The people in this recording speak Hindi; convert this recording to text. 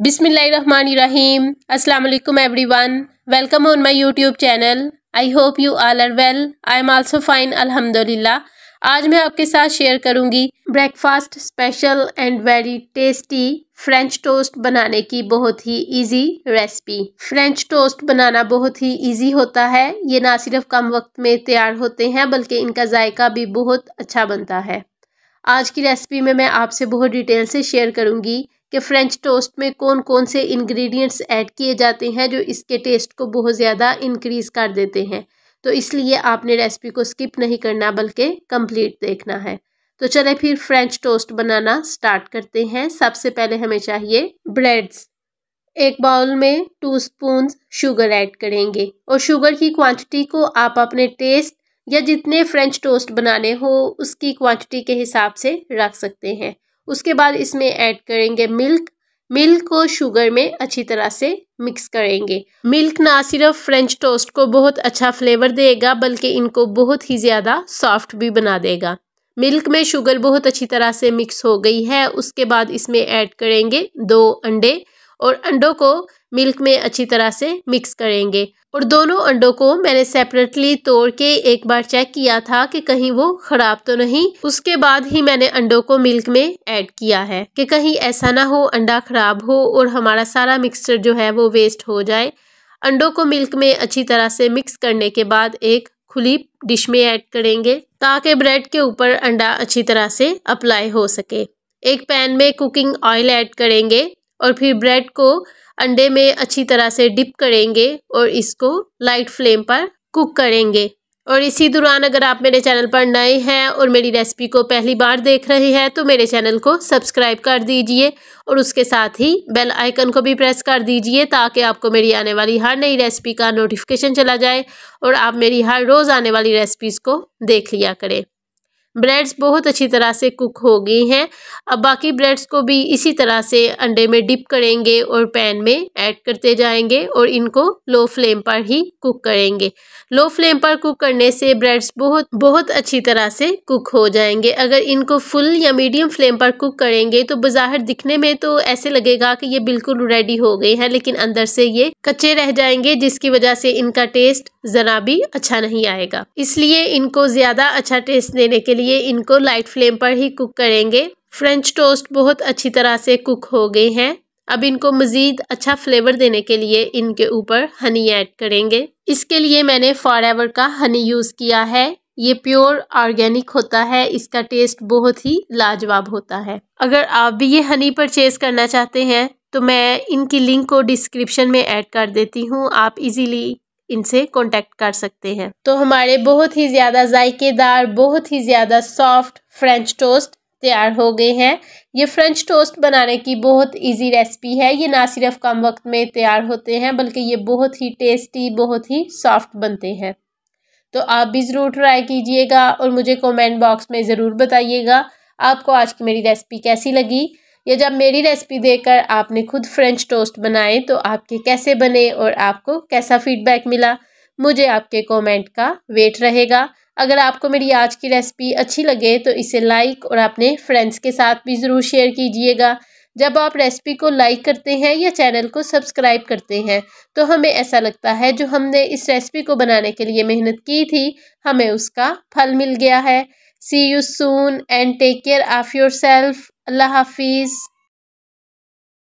बिसमीम अल्लाम everyone welcome on my YouTube channel I hope you all are well I am also fine अल्हम्दुलिल्लाह आज मैं आपके साथ शेयर करूंगी breakfast special and very tasty French toast बनाने की बहुत ही इजी रेसिपी फ्रेंच टोस्ट बनाना बहुत ही इजी होता है ये ना सिर्फ कम वक्त में तैयार होते हैं बल्कि इनका जायका भी बहुत अच्छा बनता है आज की रेसिपी में मैं आपसे बहुत डिटेल से शेयर करूँगी कि फ्रेंच टोस्ट में कौन कौन से इंग्रेडिएंट्स ऐड किए जाते हैं जो इसके टेस्ट को बहुत ज़्यादा इंक्रीज़ कर देते हैं तो इसलिए आपने रेसिपी को स्किप नहीं करना बल्कि कंप्लीट देखना है तो चले फिर फ्रेंच टोस्ट बनाना स्टार्ट करते हैं सबसे पहले हमें चाहिए ब्रेड्स एक बाउल में टू स्पून शुगर ऐड करेंगे और शुगर की क्वांटिटी को आप अपने टेस्ट या जितने फ्रेंच टोस्ट बनाने हो उसकी क्वांटिटी के हिसाब से रख सकते हैं उसके बाद इसमें ऐड करेंगे मिल्क मिल्क को शुगर में अच्छी तरह से मिक्स करेंगे मिल्क ना सिर्फ फ्रेंच टोस्ट को बहुत अच्छा फ्लेवर देगा बल्कि इनको बहुत ही ज़्यादा सॉफ्ट भी बना देगा मिल्क में शुगर बहुत अच्छी तरह से मिक्स हो गई है उसके बाद इसमें ऐड करेंगे दो अंडे और अंडों को मिल्क में अच्छी तरह से मिक्स करेंगे और दोनों अंडों को मैंने सेपरेटली तोड़ के एक बार चेक किया था कि कहीं वो खराब तो नहीं उसके बाद ही मैंने अंडों को मिल्क में ऐड किया है कि कहीं ऐसा ना हो अंडा खराब हो और हमारा सारा मिक्सचर जो है वो वेस्ट हो जाए अंडों को मिल्क में अच्छी तरह से मिक्स करने के बाद एक खुली डिश में ऐड करेंगे ताकि ब्रेड के ऊपर अंडा अच्छी तरह से अप्लाई हो सके एक पैन में कुकिंग ऑयल ऐड करेंगे और फिर ब्रेड को अंडे में अच्छी तरह से डिप करेंगे और इसको लाइट फ्लेम पर कुक करेंगे और इसी दौरान अगर आप मेरे चैनल पर नए हैं और मेरी रेसिपी को पहली बार देख रहे हैं तो मेरे चैनल को सब्सक्राइब कर दीजिए और उसके साथ ही बेल आइकन को भी प्रेस कर दीजिए ताकि आपको मेरी आने वाली हर नई रेसिपी का नोटिफिकेशन चला जाए और आप मेरी हर रोज़ आने वाली रेसिपीज़ को देख लिया करें ब्रेड्स बहुत अच्छी तरह से कुक हो गई हैं अब बाकी ब्रेड्स को भी इसी तरह से अंडे में डिप करेंगे और पैन में ऐड करते जाएंगे और इनको लो फ्लेम पर ही कुक करेंगे लो फ्लेम पर कुक करने से ब्रेड्स बहुत बहुत अच्छी तरह से कुक हो जाएंगे अगर इनको फुल या मीडियम फ्लेम पर कुक करेंगे तो बाहर दिखने में तो ऐसे लगेगा कि ये बिल्कुल रेडी हो गए हैं लेकिन अंदर से ये कच्चे रह जाएंगे जिसकी वजह से इनका टेस्ट ज़रा भी अच्छा नहीं आएगा इसलिए इनको ज़्यादा अच्छा टेस्ट देने के लिए लिए इनको लाइट फ्लेम पर ही कुक करेंगे फ्रेंच टोस्ट बहुत अच्छी तरह से कुक हो गए हैं अब इनको मज़ीद अच्छा फ्लेवर देने के लिए इनके ऊपर हनी ऐड करेंगे इसके लिए मैंने फॉर का हनी यूज़ किया है ये प्योर ऑर्गेनिक होता है इसका टेस्ट बहुत ही लाजवाब होता है अगर आप भी ये हनी परचेज़ करना चाहते हैं तो मैं इनकी लिंक को डिस्क्रिप्शन में ऐड कर देती हूँ आप इजीली इनसे कांटेक्ट कर सकते हैं तो हमारे बहुत ही ज़्यादा जायकेदार बहुत ही ज़्यादा सॉफ्ट फ्रेंच टोस्ट तैयार हो गए हैं ये फ्रेंच टोस्ट बनाने की बहुत इजी रेसिपी है ये ना सिर्फ कम वक्त में तैयार होते हैं बल्कि ये बहुत ही टेस्टी बहुत ही सॉफ्ट बनते हैं तो आप भी ज़रूर ट्राई कीजिएगा और मुझे कमेंट बॉक्स में ज़रूर बताइएगा आपको आज की मेरी रेसिपी कैसी लगी या जब मेरी रेसिपी देखकर आपने खुद फ्रेंच टोस्ट बनाए तो आपके कैसे बने और आपको कैसा फीडबैक मिला मुझे आपके कमेंट का वेट रहेगा अगर आपको मेरी आज की रेसिपी अच्छी लगे तो इसे लाइक और अपने फ्रेंड्स के साथ भी ज़रूर शेयर कीजिएगा जब आप रेसिपी को लाइक करते हैं या चैनल को सब्सक्राइब करते हैं तो हमें ऐसा लगता है जो हमने इस रेसिपी को बनाने के लिए मेहनत की थी हमें उसका फल मिल गया है see you soon and take care of yourself अल्लाह हाफिज़